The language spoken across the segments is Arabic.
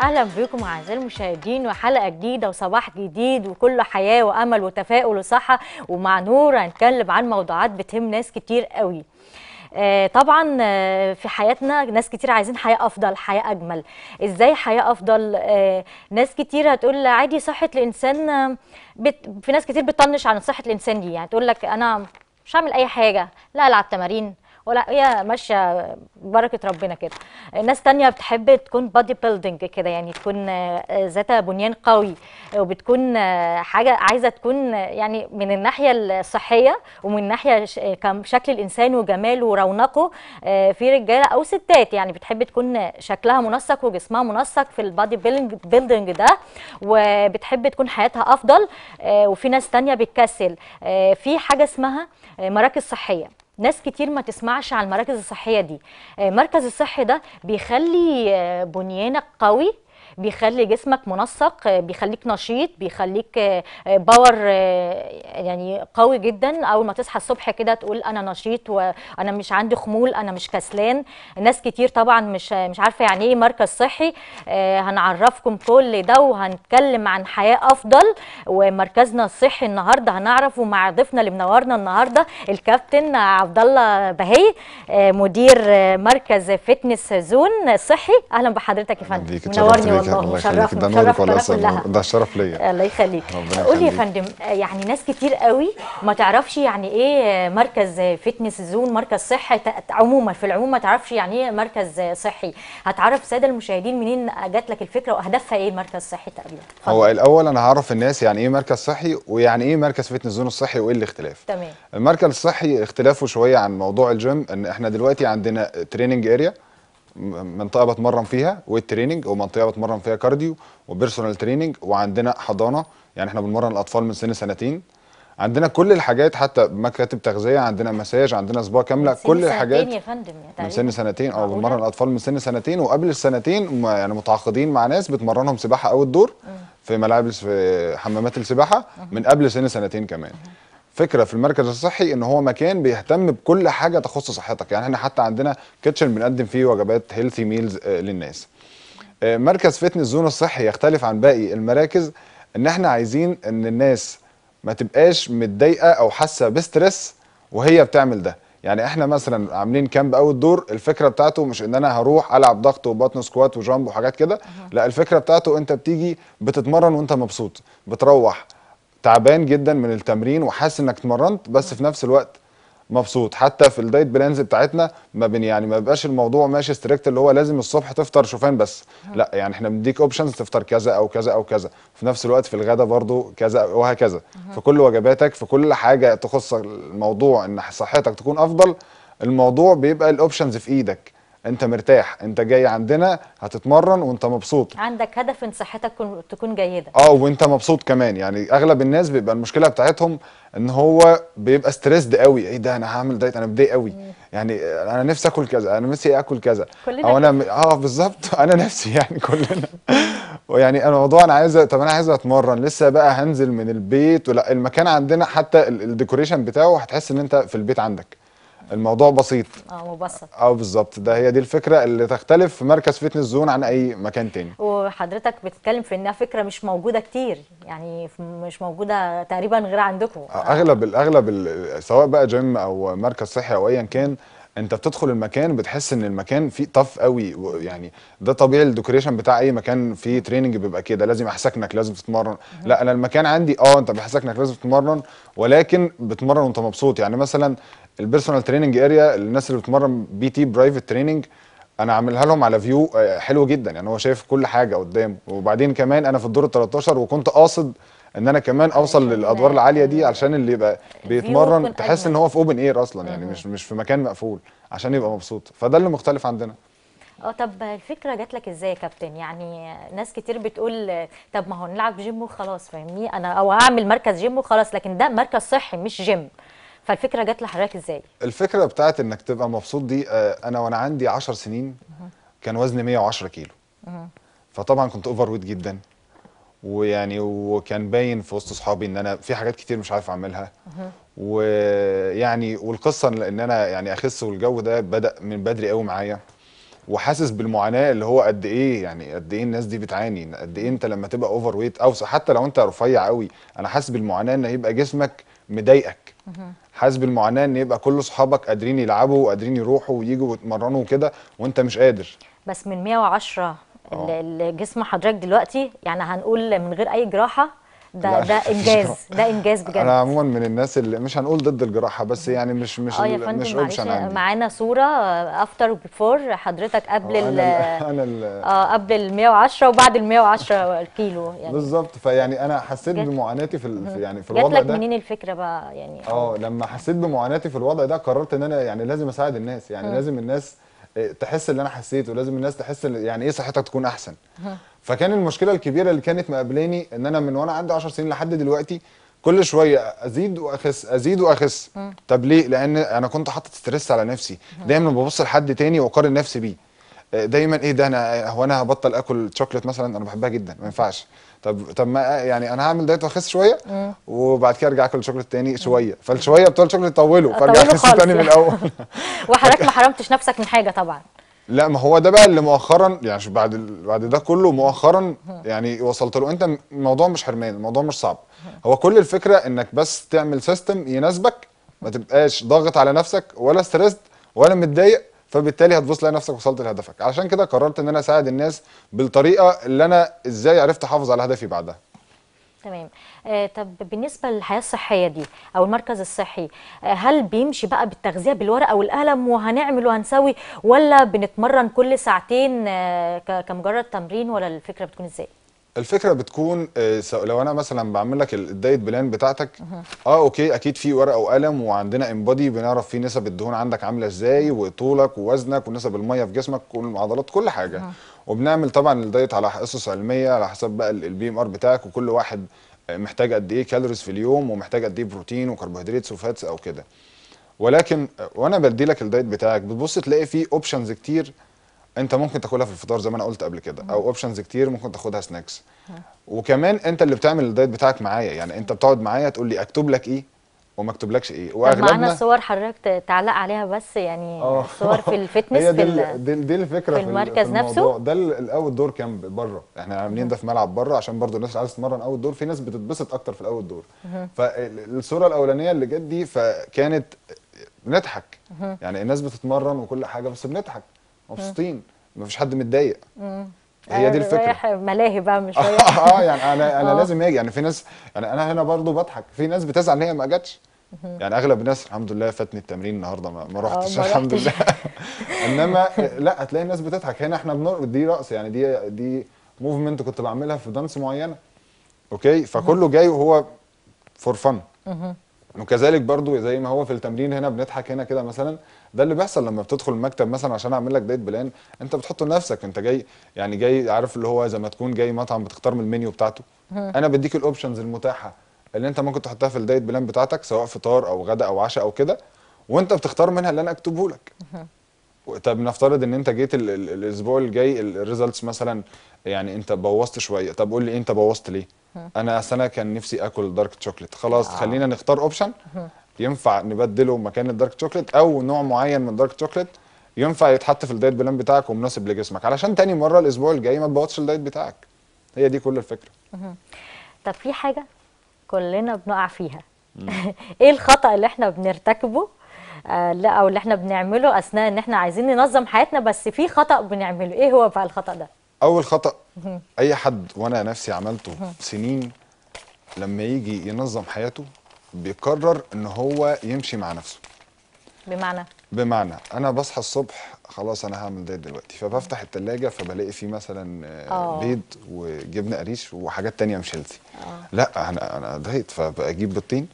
اهلا بكم اعزائي المشاهدين وحلقه جديده وصباح جديد وكله حياه وامل وتفاؤل وصحه ومع نور هنتكلم عن موضوعات بتهم ناس كتير قوي آه، طبعا آه، في حياتنا ناس كتير عايزين حياه افضل حياه اجمل ازاي حياه افضل آه، ناس كتير هتقول عادي صحه الانسان بت... في ناس كتير بتطنش عن صحه الانسان دي يعني تقول لك انا مش هعمل اي حاجه لا العب تمارين ولا هي ماشيه بركه ربنا كده ناس تانية بتحب تكون بادي بيلدينج كده يعني تكون آه، ذات بنيان قوي وبتكون آه، حاجه عايزه تكون يعني من الناحيه الصحيه ومن الناحيه آه، شكل الانسان وجماله ورونقه في رجاله او ستات يعني بتحب تكون شكلها منسق وجسمها منسق في البادي بيلدينج ده وبتحب تكون حياتها افضل وفي ناس تانية بتكسل في حاجه اسمها مراكز صحيه ناس كتير ما تسمعش على المراكز الصحيه دي المركز آه، الصحي ده بيخلي آه، بنيانك قوي بيخلي جسمك منسق بيخليك نشيط بيخليك آه، آه، باور آه، يعني قوي جدا اول ما تصحى الصبح كده تقول انا نشيط وانا مش عندي خمول انا مش كسلان ناس كتير طبعا مش مش عارفه يعني ايه مركز صحي هنعرفكم كل ده وهنتكلم عن حياه افضل ومركزنا الصحي النهارده هنعرفه مع ضيفنا اللي منورنا النهارده الكابتن عبد الله بهي مدير مركز فتنس زون صحي اهلا بحضرتك يا فندم منورني يخليك الله يخليك ده نورك ده شرف ليا آه، الله يخليك قول لي يا فندم آه، يعني ناس كتير قوي ما تعرفش يعني ايه مركز فتنس زون مركز صحي عموما في العموم ما تعرفش يعني ايه مركز صحي هتعرف الساده المشاهدين منين جات لك الفكره واهدافها ايه المركز الصحي تقريبا هو الاول انا هعرف الناس يعني ايه مركز صحي ويعني ايه مركز فتنس زون الصحي وايه الاختلاف تمام المركز الصحي اختلافه شويه عن موضوع الجيم ان احنا دلوقتي عندنا تريننج اريا منطقه بتمرن فيها ويت تريننج ومنطقه بتمرن فيها كارديو وبيرسونال تريننج وعندنا حضانه يعني احنا بنمرن الاطفال من سن سنتين عندنا كل الحاجات حتى مكاتب تغذيه عندنا مساج عندنا سبا كامله كل الحاجات يا فندم من سن سنتين اه بنمرن الاطفال من سن سنتين وقبل السنتين يعني متعاقدين مع ناس بتمرنهم سباحه او الدور في ملاعب في حمامات السباحه من قبل سن سنتين كمان فكره في المركز الصحي ان هو مكان بيهتم بكل حاجه تخص صحتك يعني احنا حتى عندنا كيتشن بنقدم فيه وجبات هيلثي آه، ميلز للناس آه، مركز فتنس زون الصحي يختلف عن باقي المراكز ان احنا عايزين ان الناس ما تبقاش متضايقه او حاسه بستريس وهي بتعمل ده يعني احنا مثلا عاملين كامب اوت دور الفكره بتاعته مش ان انا هروح العب ضغط وبطن سكوات وجامب وحاجات كده لا الفكره بتاعته انت بتيجي بتتمرن وانت مبسوط بتروح تعبان جدا من التمرين وحاسس انك اتمرنت بس في نفس الوقت مبسوط حتى في الدايت بلانز بتاعتنا ما بين يعني ما بيبقاش الموضوع ماشي ستريكت اللي هو لازم الصبح تفطر شوفان بس اه. لا يعني احنا بنديك اوبشنز تفطر كذا او كذا او كذا في نفس الوقت في الغدا برضو كذا وهكذا في كل وجباتك في كل حاجه تخص الموضوع ان صحتك تكون افضل الموضوع بيبقى الاوبشنز في ايدك انت مرتاح انت جاي عندنا هتتمرن وانت مبسوط عندك هدف ان صحتك تكون جيده اه وانت مبسوط كمان يعني اغلب الناس بيبقى المشكله بتاعتهم ان هو بيبقى ستريسد قوي ايه ده انا هعمل دايت انا بدي قوي يعني انا نفسي اكل كذا انا نفسي اكل كذا او انا اه بالظبط انا نفسي يعني كلنا ويعني الموضوع انا عايز طب انا عايز اتمرن لسه بقى هنزل من البيت ولا المكان عندنا حتى الديكوريشن بتاعه هتحس ان انت في البيت عندك الموضوع بسيط اه مبسط اه بالظبط ده هي دي الفكره اللي تختلف في مركز فيتنس زون عن اي مكان تاني وحضرتك بتتكلم في انها فكره مش موجوده كتير يعني مش موجوده تقريبا غير عندكم آه، اغلب الاغلب سواء بقى جيم او مركز صحي او ايا كان انت بتدخل المكان بتحس ان المكان فيه طف قوي يعني ده طبيعي الديكوريشن بتاع اي مكان فيه تريننج بيبقى كده لازم احسكنك لازم تتمرن لا انا المكان عندي اه انت بحسكنك لازم تتمرن ولكن بتمرن وانت مبسوط يعني مثلا البيرسونال تريننج اريا الناس اللي بتمرن بي تي برايفت تريننج انا عاملها لهم على فيو آه، حلو جدا يعني هو شايف كل حاجه قدامه وبعدين كمان انا في الدور ال 13 وكنت قاصد ان انا كمان اوصل للادوار العاليه دي علشان اللي يبقى بيتمرن تحس ان هو في اوبن اير اصلا يعني مش مش في مكان مقفول عشان يبقى مبسوط فده اللي مختلف عندنا اه طب الفكره جات لك ازاي يا كابتن يعني ناس كتير بتقول طب ما هو نلعب جيم وخلاص فاهمني انا او هعمل مركز جيم وخلاص لكن ده مركز صحي مش جيم فالفكره جت لحضرتك ازاي الفكره بتاعت انك تبقى مبسوط دي آه، انا وانا عندي 10 سنين كان وزني 110 كيلو فطبعا كنت اوفر ويت جدا ويعني وكان باين في وسط اصحابي ان انا في حاجات كتير مش عارف اعملها ويعني والقصه ان انا يعني اخس والجو ده بدا من بدري قوي معايا وحاسس بالمعاناه اللي هو قد ايه يعني قد ايه الناس دي بتعاني قد ايه انت لما تبقى اوفر ويت او حتى لو انت رفيع قوي انا حاسس بالمعاناه ان يبقى جسمك مضايقك حاسس بالمعاناه ان يبقى كل اصحابك قادرين يلعبوا وقادرين يروحوا ويجوا ويتمرنوا وكده وانت مش قادر بس من 110 أوه. الجسم آه. حضرتك دلوقتي يعني هنقول من غير اي جراحه ده ده انجاز ده انجاز بجد انا عموما من الناس اللي مش هنقول ضد الجراحه بس يعني مش مش اه يا فندم مش معانا صوره افتر آه، وبيفور حضرتك قبل آه، ال انا ال اه قبل ال 110 وبعد ال 110 كيلو يعني بالظبط فيعني انا حسيت بمعاناتي في يعني في الوضع ده جات لك منين الفكره بقى يعني اه لما حسيت بمعاناتي في الوضع ده قررت ان انا يعني لازم اساعد الناس يعني لازم الناس آه، تحس اللي انا حسيته لازم الناس تحس يعني ايه صحتك تكون احسن فكان المشكله الكبيره اللي كانت مقابلاني ان انا من وانا عندي 10 سنين لحد دلوقتي كل شويه ازيد واخس ازيد واخس طب ليه لان انا كنت حاطط ستريس على نفسي دايما ببص لحد تاني واقارن نفسي بيه آه، دايما ايه ده انا هو انا هبطل اكل شوكليت مثلا انا بحبها جدا ما ينفعش طب طب ما يعني انا هعمل دايت واخس شويه وبعد كده ارجع اكل شوكليت تاني شويه فالشويه بتوع الشوكليت طولوا فارجع اخس تاني من الاول وحضرتك ما حرمتش نفسك من حاجه طبعا لا ما هو ده بقى اللي مؤخرا يعني بعد بعد ده كله مؤخرا يعني وصلت له انت الموضوع مش حرمان الموضوع مش صعب هو كل الفكره انك بس تعمل سيستم يناسبك ما تبقاش ضاغط على نفسك ولا ستريسد ولا متضايق فبالتالي هتبص تلاقي نفسك وصلت لهدفك عشان كده قررت ان انا اساعد الناس بالطريقه اللي انا ازاي عرفت احافظ على هدفي بعدها تمام آه، طب بالنسبه للحياه الصحيه دي او المركز الصحي آه، هل بيمشي بقى بالتغذيه بالورقه والقلم وهنعمل وهنسوي ولا بنتمرن كل ساعتين آه، كمجرد تمرين ولا الفكره بتكون ازاي؟ الفكره بتكون لو انا مثلا بعمل لك الدايت بلان بتاعتك اه اوكي اكيد في ورقه وقلم وعندنا انبادي بنعرف فيه نسب الدهون عندك عامله ازاي وطولك ووزنك ونسب الميه في جسمك والعضلات كل حاجه وبنعمل طبعا الدايت على حصص علميه على حسب بقى البي ام ار بتاعك وكل واحد محتاج قد ايه كالوريز في اليوم ومحتاج قد ايه بروتين وكربوهيدرات وفاتس او كده ولكن وانا بدي لك الدايت بتاعك بتبص تلاقي فيه اوبشنز كتير انت ممكن تاكلها في الفطار زي ما انا قلت قبل كده او اوبشنز كتير ممكن تاخدها سناكس وكمان انت اللي بتعمل الدايت بتاعك معايا يعني انت بتقعد معايا تقول لي اكتب لك ايه وما لكش ايه واغلبنا معانا صور حضرتك تعلق عليها بس يعني آه. صور في الفتنس هي دي, دي, دي الفكره في المركز في نفسه ده الاول دور كان بره احنا عاملين ده في ملعب بره عشان برضو الناس اللي عايزه تتمرن اول دور في ناس بتتبسط اكتر في الاول دور فالصوره الاولانيه اللي جت دي فكانت بنضحك يعني الناس بتتمرن وكل حاجه بس بنضحك مبسوطين مفيش حد متضايق هي دي آه، الفكره رايح ملاهي بقى مش رايح آه،, اه يعني انا انا آه. لازم اجي يعني في ناس يعني انا هنا برضو بضحك في ناس بتزعل ان هي ما جاتش يعني اغلب الناس الحمد لله فاتني التمرين النهارده ما رحتش الحمد لله انما لا هتلاقي الناس بتضحك هنا احنا بنرقص دي رقص يعني دي دي موفمنت كنت بعملها في دانس معينه اوكي فكله جاي وهو فور فن وكذلك برضو زي ما هو في التمرين هنا بنضحك هنا كده مثلا ده اللي بيحصل لما بتدخل المكتب مثلا عشان اعمل لك دايت بلان انت بتحط لنفسك انت جاي يعني جاي عارف اللي هو زي ما تكون جاي مطعم بتختار من المنيو بتاعته انا بديك الاوبشنز المتاحه اللي انت ممكن تحطها في الدايت بلان بتاعتك سواء فطار او غدا او عشاء او كده وانت بتختار منها اللي انا اكتبه لك طب نفترض ان انت جيت الاسبوع الجاي الريزلتس مثلا يعني انت بوظت شويه طب قول لي انت بوظت ليه انا انا كان نفسي اكل دارك تشوكلت خلاص آه. خلينا نختار اوبشن ينفع نبدله مكان الدارك شوكليت او نوع معين من الدارك شوكليت ينفع يتحط في الدايت بلان بتاعك ومناسب لجسمك علشان تاني مره الاسبوع الجاي ما تبوظش الدايت بتاعك هي دي كل الفكره طب في حاجه كلنا بنقع فيها ايه الخطا اللي احنا بنرتكبه آه لا او اللي احنا بنعمله اثناء ان احنا عايزين ننظم حياتنا بس في خطا بنعمله ايه هو بقى الخطا ده اول خطا اي حد وانا نفسي عملته سنين لما يجي ينظم حياته بيقرر ان هو يمشي مع نفسه بمعنى بمعنى انا بصحى الصبح خلاص انا هعمل دايت دلوقتي فبفتح التلاجة فبلاقي فيه مثلا أوه. بيض وجبنه قريش وحاجات تانية مش هيلثي آه. لا انا انا دايت فبجيب بطين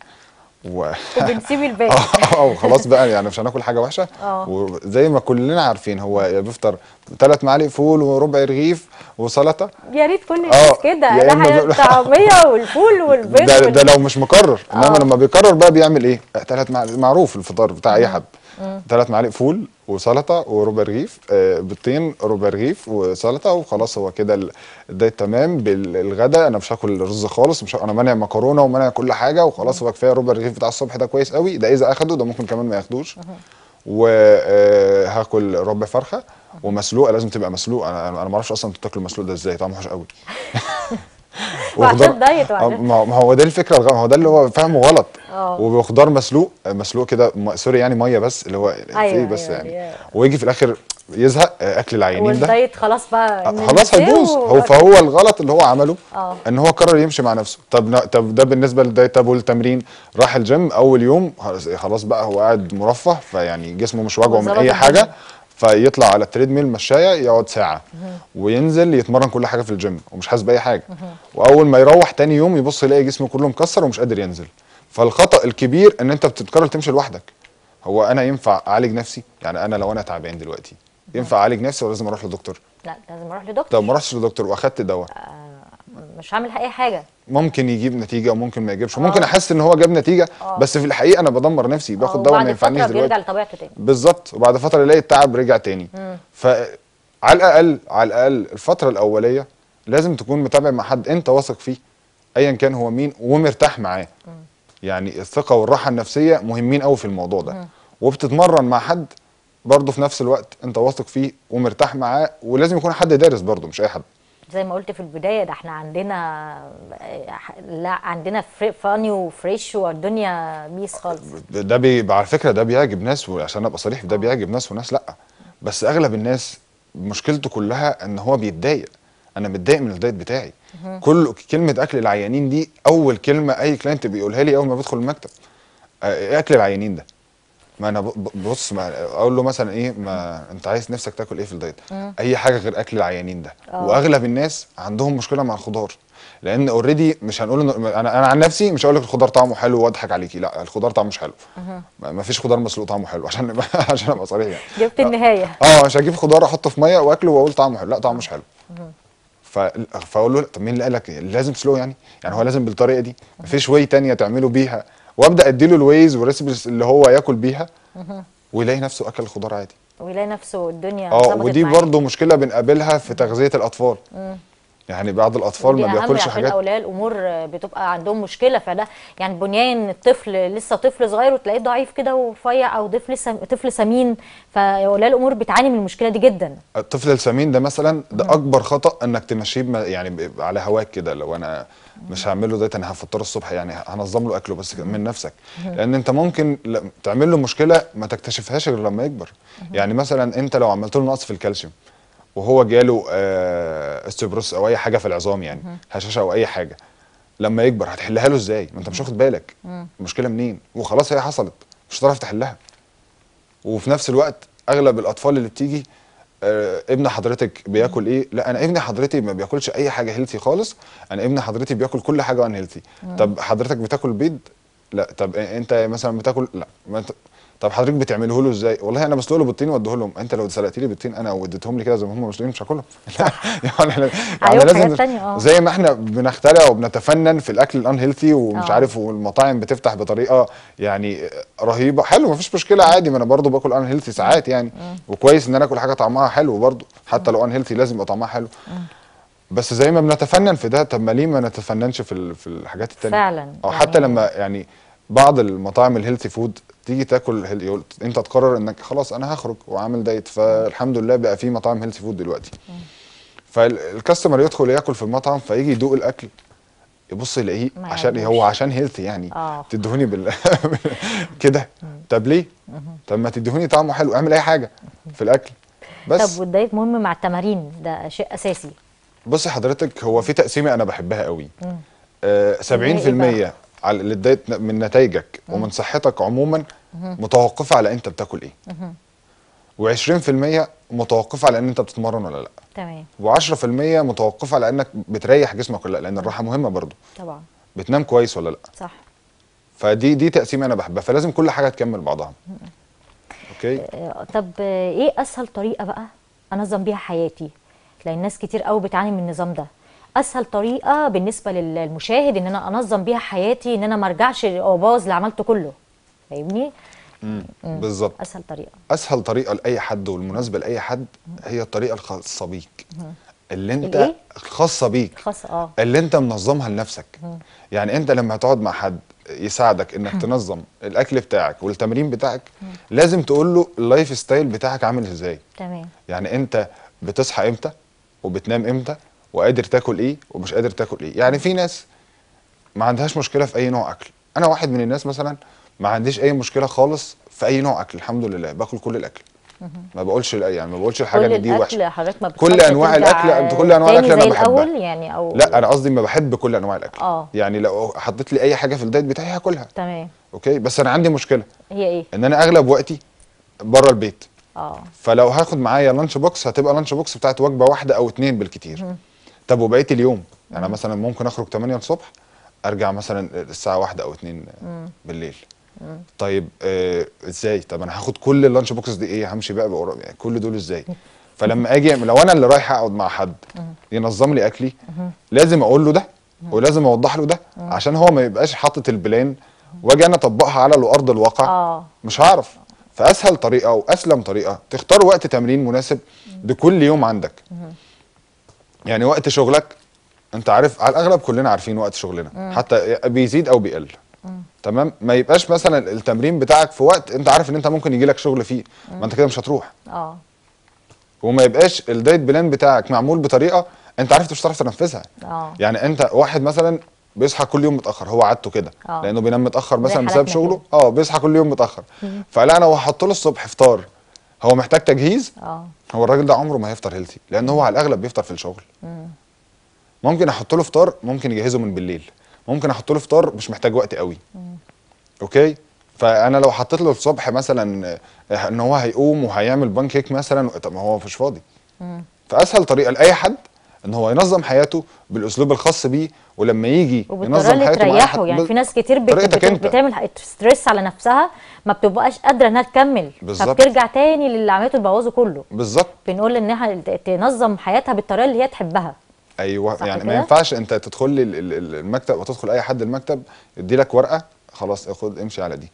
و... وبنسيب الباقي آه،, اه وخلاص بقى يعني مش هناكل حاجه وحشه أوه. وزي ما كلنا عارفين هو بيفطر ثلاث معالق فول وربع رغيف وسلطه يا ريت كل آه، الناس كده ده الطعميه والفول والبيض ده, ده لو مش مكرر انما آه. لما بيكرر بقى بيعمل ايه؟ ثلاث معروف الفطار بتاع اي حد ثلاث معالق فول وسلطه وربع رغيف آه، بيضتين ربع رغيف وسلطه وخلاص هو كده الدايت تمام بالغدا انا مش هاكل رز خالص مش انا مانع مكرونه ومانع كل حاجه وخلاص هو كفايه ربع رغيف بتاع الصبح ده كويس قوي ده اذا اخده ده ممكن كمان ما ياخدوش وهاكل آه، ربع فرخه ومسلوقه لازم تبقى مسلوقه انا انا ما اعرفش اصلا بتاكل المسلوق ده ازاي طعمه وحش قوي وعشان دايت آه، ما هو ده الفكره ما هو ده اللي هو فاهمه غلط اه وخضار مسلوق مسلوق كده م... سوري يعني ميه بس اللي هو أيوة بس أيوة يعني أيوة. ويجي في الاخر يزهق آه، اكل العيانين ده خلاص بقى آه، خلاص هيبوظ هو فهو الغلط اللي هو عمله أوه. ان هو قرر يمشي مع نفسه طب ن... طب ده بالنسبه للدايت طب والتمرين راح الجيم اول يوم خلاص بقى هو قاعد مرفه فيعني جسمه مش واجعه من اي حاجه فيطلع على التريدميل مشايه يقعد ساعه وينزل يتمرن كل حاجه في الجيم ومش حاسس باي حاجه واول ما يروح تاني يوم يبص يلاقي جسمه كله مكسر ومش قادر ينزل فالخطا الكبير ان انت بتتكرر تمشي لوحدك هو انا ينفع اعالج نفسي يعني انا لو انا تعبان دلوقتي ينفع اعالج نفسي ولا لازم اروح لدكتور لا لازم اروح لدكتور طب ما رحتش لدكتور واخدت دواء آه، مش هعمل اي حاجه ممكن يجيب نتيجه وممكن ما يجيبش آه. ممكن احس ان هو جاب نتيجه أوه. بس في الحقيقه انا بدمر نفسي باخد آه، دواء ما ينفعنيش دلوقتي بيرجع لطبيعته تاني بالظبط وبعد فتره الاقي التعب رجع تاني ف فعلى الاقل على الاقل الفتره الاوليه لازم تكون متابع مع حد انت واثق فيه ايا كان هو مين ومرتاح معاه يعني الثقه والراحه النفسيه مهمين قوي في الموضوع ده وبتتمرن مع حد برضه في نفس الوقت انت واثق فيه ومرتاح معاه ولازم يكون حد دارس برضه مش اي حد زي ما قلت في البدايه ده احنا عندنا لا عندنا فاني وفريش والدنيا ميس خالص ده بي... على فكره ده بيعجب ناس وعشان ابقى صريح ده آه. بيعجب ناس وناس لا بس اغلب الناس مشكلته كلها ان هو بيتضايق انا متضايق من الدايت بتاعي كل كلمه اكل العيانين دي اول كلمه اي كلاينت بيقولها لي اول ما بدخل المكتب آه، ايه اكل العيانين ده ما انا بص ما اقول له مثلا ايه ما انت عايز نفسك تاكل ايه في الدايت اي حاجه غير اكل العيانين ده أوه. واغلب الناس عندهم مشكله مع الخضار لان اوريدي مش هنقول انا انا عن نفسي مش هقول لك الخضار طعمه حلو واضحك عليكي لا الخضار طعمه مش حلو ما فيش خضار مسلوق طعمه حلو عشان عشان ابقى صريح يعني جبت النهايه آه،, اه مش هجيب خضار احطه في ميه واكله واقول طعمه حلو لا طعمه مش حلو فاقول له طب مين اللي قال لك لازم سلو يعني يعني هو لازم بالطريقه دي مفيش واي تانية تعمله بيها وابدا اديله الويز والريسبس اللي هو ياكل بيها ويلاقي نفسه اكل الخضار عادي ويلاقي نفسه الدنيا اه ودي برضه مشكله بنقابلها في تغذيه الاطفال مم. يعني بعض الاطفال ما بياكلش حاجات اولياء الامور بتبقى عندهم مشكله فده يعني بنيان الطفل لسه طفل صغير وتلاقيه ضعيف كده ورفيع او طفل طفل سمين فاولياء الامور بتعاني من المشكله دي جدا الطفل السمين ده مثلا ده اكبر خطا انك تمشيه يعني على هواك كده لو انا مش هعمله ده انا هفطره الصبح يعني هنظم له اكله بس من نفسك لان انت ممكن تعمل له مشكله ما تكتشفهاش غير لما يكبر يعني مثلا انت لو عملت له نقص في الكالسيوم وهو جاله استبروس آه، او اي حاجه في العظام يعني هشاشه او اي حاجه لما يكبر هتحلها له ازاي؟ ما انت مش واخد بالك المشكله منين؟ وخلاص هي حصلت مش هتعرف تحلها وفي نفس الوقت اغلب الاطفال اللي بتيجي آه ابن حضرتك بياكل ايه؟ لا انا ابن حضرتي ما بياكلش اي حاجه هيلثي خالص، انا ابن حضرتي بياكل كل حاجه وان هيلثي. طب حضرتك بتاكل بيض؟ لا طب انت مثلا بتاكل لا ما انت طب حضرتك بتعمله له ازاي؟ والله انا بسلق له بالطين واديه لهم، انت لو سلقت لي بالطين انا واديتهم لي كده زي ما هم مسلوقين مش هاكلهم. يعني احنا يعني لازم تانية آه. زي ما احنا بنخترع وبنتفنن في الاكل الان هيلثي ومش آه. عارف والمطاعم بتفتح بطريقه يعني رهيبه، حلو مفيش مشكله عادي ما انا برضه باكل ان هيلثي ساعات يعني وكويس ان انا اكل حاجه طعمها حلو برضه حتى لو ان هيلثي لازم يبقى طعمها حلو. بس زي ما بنتفنن في ده طب ما ليه ما نتفننش في في الحاجات الثانيه؟ فعلا او آه، حتى يعني. لما يعني بعض المطاعم الهيلثي فود تيجي تاكل يقول انت تقرر انك خلاص انا هخرج وعامل دايت فالحمد لله بقى في مطاعم هيلثي فود دلوقتي فالكاستمر يدخل ياكل في المطعم فيجي يدوق الاكل يبص يلاقيه عشان هو عشان هيلثي يعني آه. تدهوني بال كده طب ليه؟ طب ما تدهوني طعمه حلو اعمل اي حاجه في الاكل بس طب والدايت مهم مع التمارين ده شيء اساسي بصي حضرتك هو في تقسيمه انا بحبها قوي آه 70% إيه على للدايت من نتائجك ومن صحتك عموما متوقفه على انت بتاكل ايه و20% متوقفه على ان انت بتتمرن ولا لا تمام و10% متوقفه على انك بتريح جسمك ولا لا لان الراحه مهمه برضو طبعا بتنام كويس ولا لا صح فدي دي تقسيمه انا بحبها فلازم كل حاجه تكمل بعضها اوكي آه، طب ايه اسهل طريقه بقى انظم بيها حياتي لان ناس كتير قوي بتعاني من النظام ده اسهل طريقه بالنسبه للمشاهد ان انا انظم بيها حياتي ان انا ما ارجعش ابوظ اللي عملته كله فاهمني بالظبط اسهل طريقه اسهل طريقه لاي حد والمناسبه لاي حد هي الطريقه الخاصه بيك اللي انت الإيه؟ الخاصه بيك خاصة اه اللي انت منظمها لنفسك يعني انت لما هتقعد مع حد يساعدك انك تنظم الاكل بتاعك والتمرين بتاعك لازم تقول له اللايف ستايل بتاعك عامل ازاي تمام يعني انت بتصحى امتى وبتنام امتى وقادر تاكل ايه ومش قادر تاكل ايه يعني في ناس ما عندهاش مشكله في اي نوع اكل انا واحد من الناس مثلا ما عنديش اي مشكله خالص في اي نوع اكل الحمد لله باكل كل الاكل ما بقولش يعني ما بقولش الحاجه اللي دي وحشه كل انواع الاكل انت كل انواع الاكل انا بحبها يعني او لا انا قصدي ما بحب كل انواع الاكل أوه. يعني لو حطيت لي اي حاجه في الدايت بتاعي هاكلها تمام اوكي بس انا عندي مشكله هي ايه ان انا اغلب وقتي بره البيت اه فلو هاخد معايا لانش بوكس هتبقى لانش بوكس بتاعت وجبه واحده او اتنين بالكتير طب وبقيه اليوم انا يعني مثلا ممكن اخرج 8 الصبح ارجع مثلا الساعه واحدة او اتنين بالليل طيب آه ازاي طب انا هاخد كل اللانش بوكس دي ايه همشي بقى بقرب يعني كل دول ازاي فلما اجي لو انا اللي رايح اقعد مع حد ينظم لي اكلي لازم اقول له ده ولازم اوضح له ده عشان هو ما يبقاش حاطط البلان واجي انا اطبقها على ارض الواقع آه. مش هعرف فاسهل طريقه واسلم طريقه تختار وقت تمرين مناسب لكل يوم عندك يعني وقت شغلك انت عارف على الاغلب كلنا عارفين وقت شغلنا حتى بيزيد او بيقل تمام ما يبقاش مثلا التمرين بتاعك في وقت انت عارف ان انت ممكن يجي لك شغل فيه ما انت كده مش هتروح اه وما يبقاش الدايت بلان بتاعك معمول بطريقه انت عارف مش هتعرف تنفذها اه يعني انت واحد مثلا بيصحى كل يوم متاخر هو عادته كده آه. لانه بينام متاخر مثلا بسبب شغله اه بيصحى كل يوم متاخر فلا انا هحط له الصبح فطار هو محتاج تجهيز اه هو الراجل ده عمره ما هيفطر هيلثي لان هو على الاغلب بيفطر في الشغل مم. ممكن احط له فطار ممكن يجهزه من بالليل ممكن احط له فطار مش محتاج وقت قوي اوكي فانا لو حطيت له الصبح مثلا آه، ان هو هيقوم وهيعمل بان كيك مثلا طب ما هو مش فاضي فاسهل طريقه لاي حد ان هو ينظم حياته بالاسلوب الخاص بيه ولما يجي ينظم حياته تريحه يعني في ناس كتير بت... بتعمل ستريس على نفسها ما بتبقاش قادره انها تكمل بالظبط فبترجع تاني للي عملته تبوظه كله بالظبط بنقول انها تنظم حياتها بالطريقه اللي هي تحبها ايوه يعني ما ينفعش انت تدخل لي المكتب وتدخل اي حد المكتب يدي لك ورقه خلاص خد امشي على دي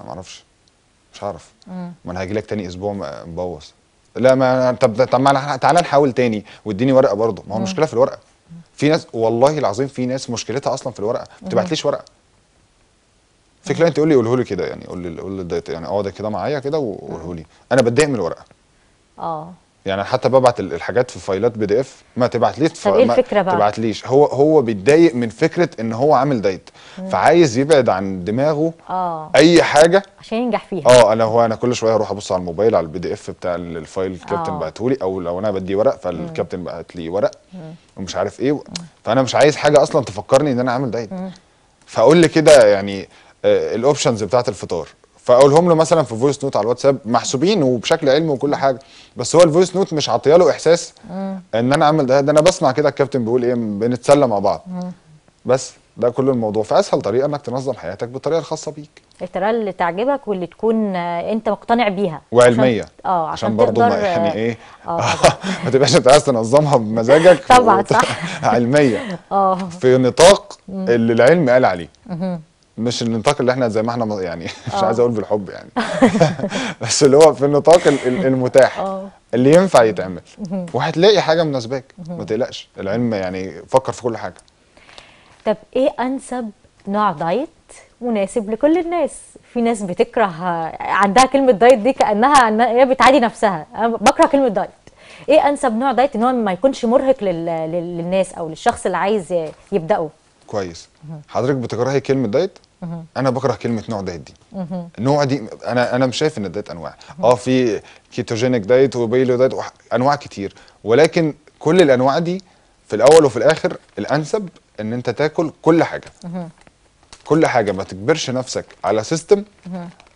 انا ما اعرفش مش هعرف ما انا هاجي لك تاني اسبوع مبوظ لا ما طب طب ما تعالى نحاول تاني واديني ورقه برضه ما هو المشكله في الورقه في ناس والله العظيم في ناس مشكلتها اصلا في الورقه ما بتبعتليش ورقه في كلاينت يقول لي قوله لي كده يعني قول لي قول لي يعني اقعد اه، كده معايا كده وقوله لي انا بتضايق من الورقه اه يعني حتى ببعت الحاجات في فايلات بي دي اف ما تبعتليش ف... ايه الفكره بقى؟ تبعتليش هو هو بيتضايق من فكره ان هو عامل دايت مم. فعايز يبعد عن دماغه آه. اي حاجه عشان ينجح فيها اه انا هو انا كل شويه اروح ابص على الموبايل على البي دي اف بتاع الفايل آه. الكابتن بعته بعتهولي او لو انا بدي ورق فالكابتن بعت لي ورق مم. ومش عارف ايه و... فانا مش عايز حاجه اصلا تفكرني ان انا عامل دايت فاقول لي كده يعني آه، الاوبشنز بتاعت الفطار فاقولهم له مثلا في فويس نوت على الواتساب محسوبين وبشكل علمي وكل حاجه بس هو الفويس نوت مش عاطيه له احساس ان انا اعمل ده ده انا بسمع كده الكابتن بيقول ايه بنتسلى مع بعض بس ده كل الموضوع فاسهل طريقه انك تنظم حياتك بالطريقه الخاصه بيك الطريقه اللي تعجبك واللي تكون انت مقتنع بيها وعلميه اه عشان, عشان برضه ما يعني ايه آه، آه، ما تبقاش انت عايز تنظمها بمزاجك طبعا صح علميه اه في نطاق اللي العلم قال عليه مش النطاق اللي احنا زي ما احنا يعني مش عايز اه. اقول بالحب يعني بس اللي هو في النطاق المتاح اه. اللي ينفع يتعمل وهتلاقي حاجه مناسباك ما تقلقش العلم يعني فكر في كل حاجه طب ايه انسب نوع دايت مناسب لكل الناس في ناس بتكره عندها كلمه دايت دي كانها هي بتعادي نفسها انا بكره كلمه دايت ايه انسب نوع دايت ان هو ما يكونش مرهق للناس او للشخص اللي عايز يبداه كويس حضرتك بتكرهي كلمه دايت انا بكره كلمه نوع دايت دي نوع دي انا انا مش شايف ان الدايت انواع اه في كيتوجينيك دايت وبيلو دايت انواع كتير ولكن كل الانواع دي في الاول وفي الاخر الانسب ان انت تاكل كل حاجه كل حاجه ما تجبرش نفسك على سيستم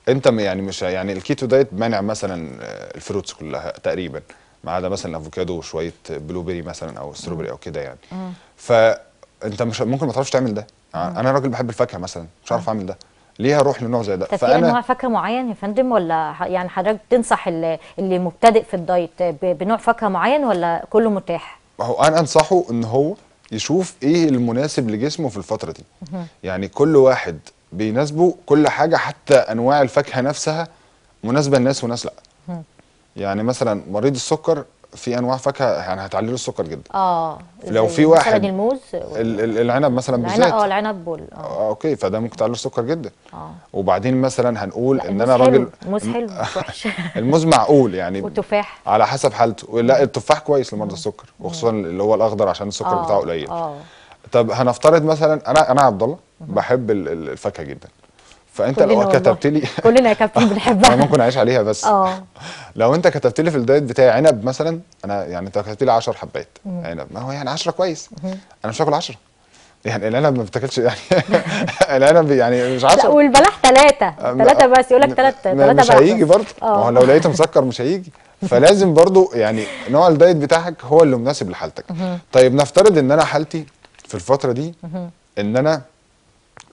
انت يعني مش يعني الكيتو دايت مانع مثلا آه، الفروتس كلها تقريبا ما عدا مثلا افوكادو وشويه بلو بيري مثلا او ستروبري او كده يعني فانت مش ممكن ما تعرفش تعمل ده آه، انا راجل بحب الفاكهه مثلا مش عارف آه. اعمل ده ليها روح لنوع زي ده طب فانا نوع فاكهه معين يا فندم ولا يعني حضرتك تنصح اللي, اللي مبتدئ في الدايت بنوع فاكهه معين ولا كله متاح هو انا انصحه ان هو يشوف ايه المناسب لجسمه في الفتره دي يعني كل واحد بيناسبه كل حاجه حتى انواع الفاكهه نفسها مناسبه لناس وناس لا يعني مثلا مريض السكر في انواع فاكهه يعني هتعلي له السكر جدا اه لو في واحد مثلا الموز العنب مثلا بالذات العنب اه العنب بول اه, آه، اوكي فده ممكن تعلي له السكر جدا اه وبعدين مثلا هنقول ان انا راجل الموز حلو وحش الموز معقول يعني والتفاح على حسب حالته لا التفاح كويس لمرضى السكر وخصوصا اللي هو الاخضر عشان السكر آه، بتاعه قليل اه طب هنفترض مثلا انا انا عبد الله بحب الفاكهه جدا فانت لو كتبت لي كلنا يا كابتن بنحبها ممكن اعيش عليها بس اه لو انت كتبت لي في الدايت بتاعي عنب مثلا انا يعني انت كتبت لي 10 حبات عنب ما هو يعني 10 كويس انا مش هاكل 10 يعني العنب ما بتاكلش يعني العنب يعني مش عارف لا والبلح ثلاثه ثلاثه بس يقول لك ثلاثه ثلاثه مش هيجي برضه آه. ما هو لو لقيته مسكر مش هيجي فلازم برضه يعني نوع الدايت بتاعك هو اللي مناسب لحالتك طيب نفترض ان انا حالتي في الفتره دي ان انا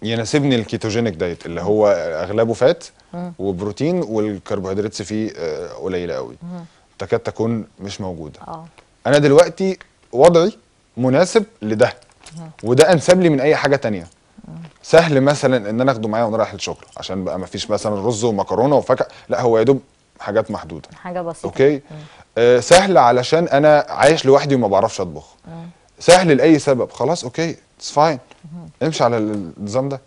يناسبني الكيتوجينيك دايت اللي هو اغلبه فات وبروتين والكربوهيدرات فيه آه، قليله قوي تكاد تكون مش موجوده آه. انا دلوقتي وضعي مناسب لده وده انسب لي من اي حاجه تانية سهل مثلا ان انا اخده معايا وانا رايح الشغل عشان بقى ما فيش مثلا رز ومكرونه وفاكهه لا هو يا دوب حاجات محدوده حاجه بسيطه اوكي آه سهل علشان انا عايش لوحدي وما بعرفش اطبخ سهل لاي سبب خلاص اوكي اتس فاين امشي على النظام ده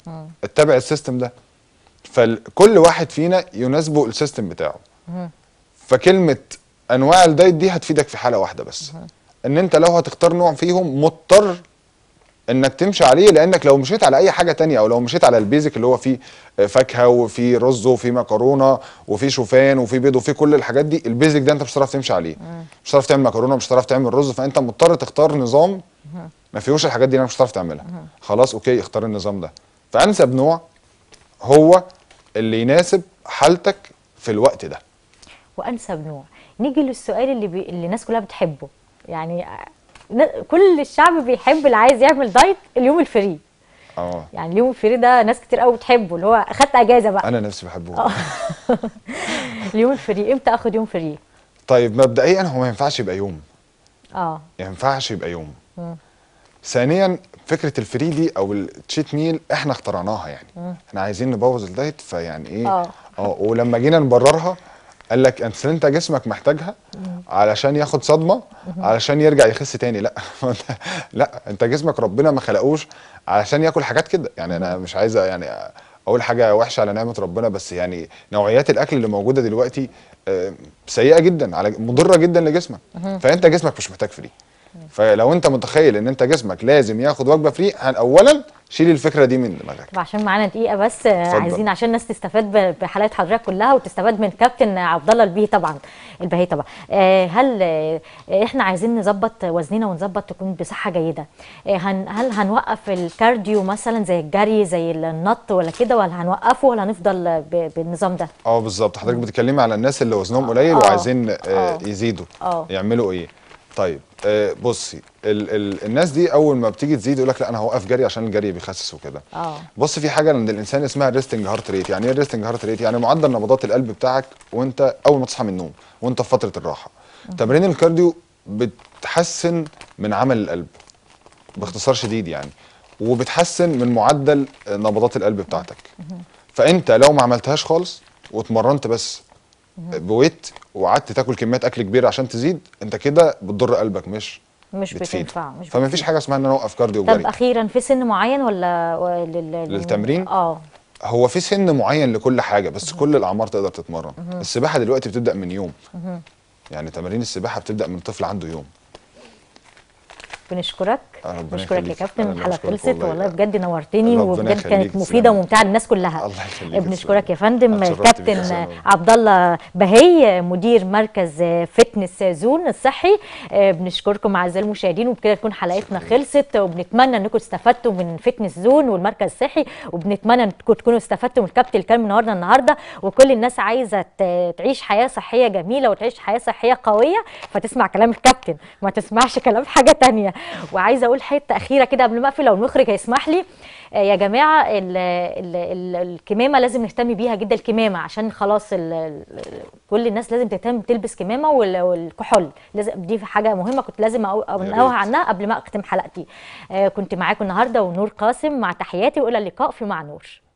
اتبع السيستم ده فكل واحد فينا يناسبه السيستم بتاعه فكلمه انواع الدايت دي هتفيدك في حاله واحده بس ان انت لو هتختار نوع فيهم مضطر انك تمشي عليه لانك لو مشيت على اي حاجه تانية او لو مشيت على البيزك اللي هو فيه آه، فاكهه وفي رز وفي مكرونه وفي شوفان وفي بيض وفي كل الحاجات دي البيزك ده انت مش هتعرف تمشي عليه مش هتعرف تعمل مكرونه مش هتعرف تعمل رز فانت مضطر تختار نظام ما فيهوش الحاجات دي انا مش هتعرف تعملها خلاص اوكي اختار النظام ده فانسب نوع هو اللي يناسب حالتك في الوقت ده وانسب نوع نيجي للسؤال اللي بي... اللي الناس كلها بتحبه يعني كل الشعب بيحب اللي عايز يعمل دايت اليوم الفري اه يعني اليوم الفري ده ناس كتير قوي بتحبه اللي هو خدت اجازه بقى انا نفسي بحبه آه. اليوم الفري امتى اخد يوم فري طيب مبدئيا هو ما ينفعش يبقى يوم اه ما ينفعش يبقى يوم م. ثانيا فكره الفري دي او التشيت ميل احنا اخترعناها يعني احنا عايزين نبوظ الدايت فيعني ايه آه. اه ولما جينا نبررها قال لك انت انت جسمك محتاجها علشان ياخد صدمه علشان يرجع يخس تاني لا لا انت جسمك ربنا ما خلقوش علشان ياكل حاجات كده يعني انا مش عايزه يعني اقول حاجه وحشه على نعمه ربنا بس يعني نوعيات الاكل اللي موجوده دلوقتي آه، سيئه جدا على مضره جدا لجسمك فانت جسمك مش محتاج فري فلو انت متخيل ان انت جسمك لازم ياخد وجبه فري اولا شيل الفكره دي من دماغك طب عشان معانا دقيقه بس آه، فضل. عايزين عشان الناس تستفاد بحلقه حضرتك كلها وتستفاد من كابتن عبد الله البيه طبعا البهي طبعا آه، هل آه، احنا عايزين نظبط وزننا ونظبط تكون بصحه جيده هل هنوقف الكارديو مثلا زي الجري زي النط ولا كده ولا هنوقفه ولا هنفضل بالنظام ده اه بالظبط حضرتك بتتكلمي على الناس اللي وزنهم قليل وعايزين يزيدوا أوه. يعملوا ايه طيب آه، بصي ال ال الناس دي اول ما بتيجي تزيد يقول لك لا انا هوقف جري عشان الجري بيخسس وكده اه بص في حاجه عند الانسان اسمها الريستنج هارت ريت يعني ايه الريستنج هارت ريت يعني معدل نبضات القلب بتاعك وانت اول ما تصحى من النوم وانت في فتره الراحه تمرين الكارديو بتحسن من عمل القلب باختصار شديد يعني وبتحسن من معدل نبضات القلب بتاعتك فانت لو ما عملتهاش خالص واتمرنت بس بويت وقعدت تاكل كميات اكل كبيره عشان تزيد انت كده بتضر قلبك مش مش بتفيد. بتنفع مش فما فيش حاجه اسمها ان انا اوقف كارديو طب اخيرا في سن معين ولا لل... للتمرين اه هو في سن معين لكل حاجه بس مه. كل الاعمار تقدر تتمرن مه. السباحه دلوقتي بتبدا من يوم مه. يعني تمارين السباحه بتبدا من طفل عنده يوم بنشكرك بشكرك يا كابتن الحلقه خلصت والله, بجد نورتني وبجد كانت مفيده وممتعه للناس كلها الله بنشكرك يا فندم كابتن عبد الله بهي مدير مركز فتنس زون الصحي بنشكركم اعزائي المشاهدين وبكده تكون حلقتنا خلصت وبنتمنى انكم استفدتوا من فتنس زون والمركز الصحي وبنتمنى انكم تكونوا استفدتوا من الكابتن الكلام النهارده منورنا النهارده وكل الناس عايزه تعيش حياه صحيه جميله وتعيش حياه صحيه قويه فتسمع كلام الكابتن ما تسمعش كلام حاجه ثانيه وعايزه اقول حته اخيره كده قبل ما اقفل لو المخرج هيسمح لي آه، يا جماعه الـ الـ الـ الكمامه لازم نهتم بيها جدا الكمامه عشان خلاص كل الناس لازم تهتم تلبس كمامه والكحول لازم دي حاجه مهمه كنت لازم انوه عنها قبل ما اختم حلقتي آه، كنت معاكم النهارده ونور قاسم مع تحياتي والى اللقاء في مع نور